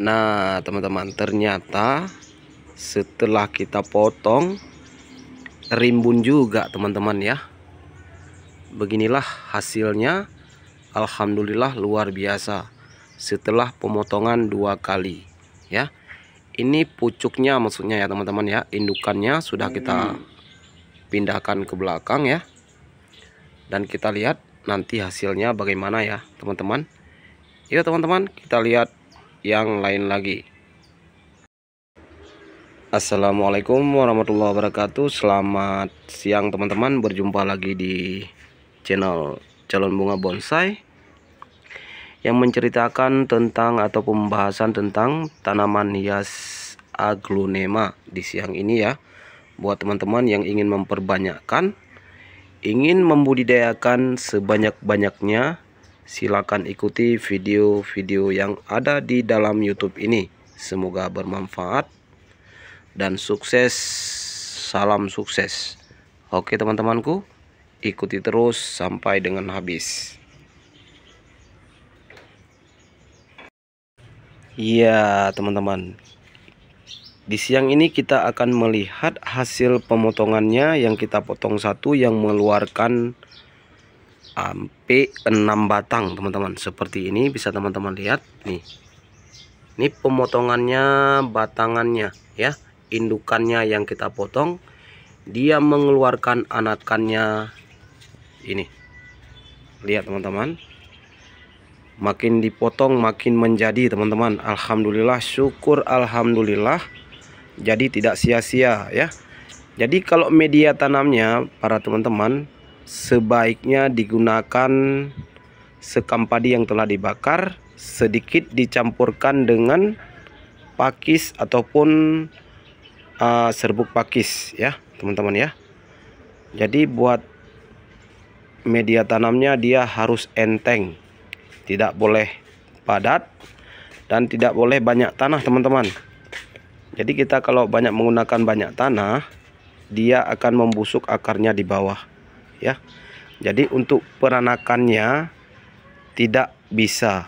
Nah teman-teman ternyata setelah kita potong rimbun juga teman-teman ya Beginilah hasilnya Alhamdulillah luar biasa setelah pemotongan dua kali ya Ini pucuknya maksudnya ya teman-teman ya indukannya sudah kita hmm. pindahkan ke belakang ya Dan kita lihat nanti hasilnya bagaimana ya teman-teman Ya teman-teman kita lihat yang lain lagi Assalamualaikum warahmatullahi wabarakatuh Selamat siang teman-teman Berjumpa lagi di channel calon bunga bonsai Yang menceritakan tentang atau pembahasan tentang tanaman hias aglonema di siang ini ya Buat teman-teman yang ingin memperbanyakkan ingin membudidayakan sebanyak-banyaknya silakan ikuti video-video yang ada di dalam YouTube ini. Semoga bermanfaat dan sukses. Salam sukses. Oke, teman-temanku, ikuti terus sampai dengan habis. Iya, teman-teman. Di siang ini kita akan melihat hasil pemotongannya yang kita potong satu yang mengeluarkan sampai 6 batang teman-teman seperti ini bisa teman-teman lihat nih ini pemotongannya batangannya ya indukannya yang kita potong dia mengeluarkan anakannya ini lihat teman-teman makin dipotong makin menjadi teman-teman Alhamdulillah syukur Alhamdulillah jadi tidak sia-sia ya jadi kalau media tanamnya para teman-teman sebaiknya digunakan sekam padi yang telah dibakar sedikit dicampurkan dengan pakis ataupun uh, serbuk pakis ya teman-teman ya jadi buat media tanamnya dia harus enteng tidak boleh padat dan tidak boleh banyak tanah teman-teman jadi kita kalau banyak menggunakan banyak tanah dia akan membusuk akarnya di bawah ya jadi untuk peranakannya tidak bisa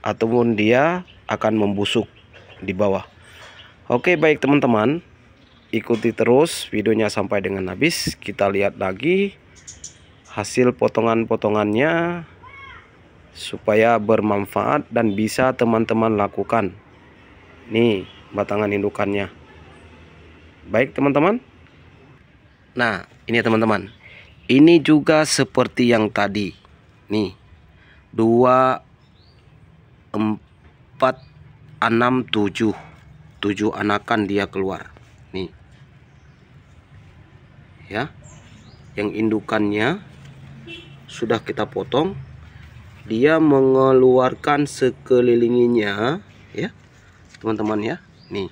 ataupun dia akan membusuk di bawah Oke baik teman-teman ikuti terus videonya sampai dengan habis kita lihat lagi hasil potongan-potongannya supaya bermanfaat dan bisa teman-teman lakukan nih batangan indukannya baik teman-teman nah ini ya, teman-teman ini juga seperti yang tadi. Nih. 2 4 6 7. 7 anakan dia keluar. Nih. Ya. Yang indukannya sudah kita potong. Dia mengeluarkan sekelilinginya, ya. Teman-teman ya. Nih.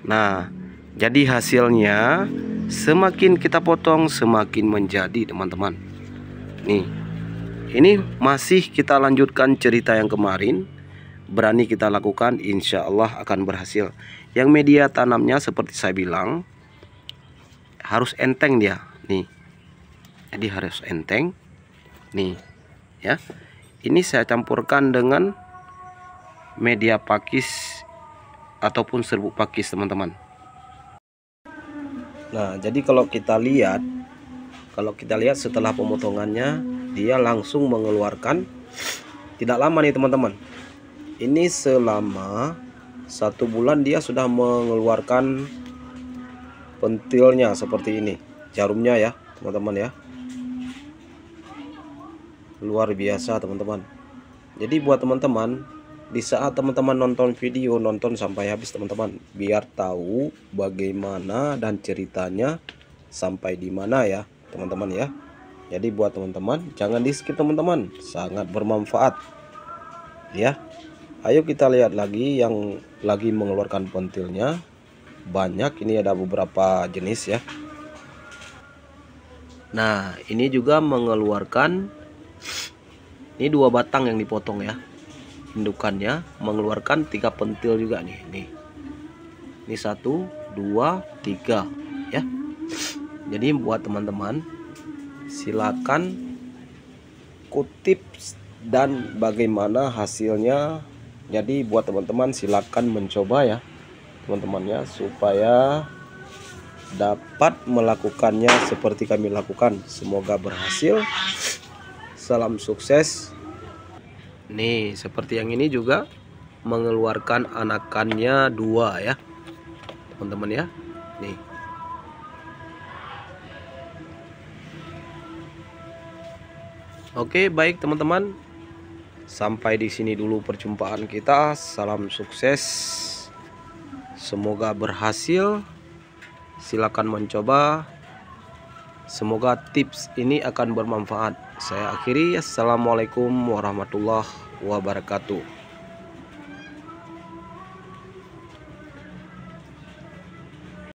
Nah, jadi hasilnya semakin kita potong semakin menjadi teman-teman. Nih, ini masih kita lanjutkan cerita yang kemarin. Berani kita lakukan, insya Allah akan berhasil. Yang media tanamnya seperti saya bilang harus enteng dia, nih. Jadi harus enteng, nih, ya. Ini saya campurkan dengan media pakis ataupun serbuk pakis teman-teman nah jadi kalau kita lihat kalau kita lihat setelah pemotongannya dia langsung mengeluarkan tidak lama nih teman-teman ini selama satu bulan dia sudah mengeluarkan pentilnya seperti ini jarumnya ya teman-teman ya luar biasa teman-teman jadi buat teman-teman di saat teman-teman nonton video nonton sampai habis teman-teman biar tahu bagaimana dan ceritanya sampai di mana ya teman-teman ya jadi buat teman-teman jangan di skip teman-teman sangat bermanfaat ya ayo kita lihat lagi yang lagi mengeluarkan pentilnya banyak ini ada beberapa jenis ya nah ini juga mengeluarkan ini dua batang yang dipotong ya indukannya mengeluarkan tiga pentil juga nih nih ini satu dua tiga ya jadi buat teman-teman silakan kutip dan bagaimana hasilnya jadi buat teman-teman silakan mencoba ya teman-temannya supaya dapat melakukannya seperti kami lakukan semoga berhasil salam sukses nih seperti yang ini juga mengeluarkan anakannya dua ya teman-teman ya nih Oke baik teman-teman Sampai di sini dulu perjumpaan kita Salam sukses Semoga berhasil Silakan mencoba Semoga tips ini akan bermanfaat. Saya akhiri. Assalamualaikum warahmatullahi wabarakatuh.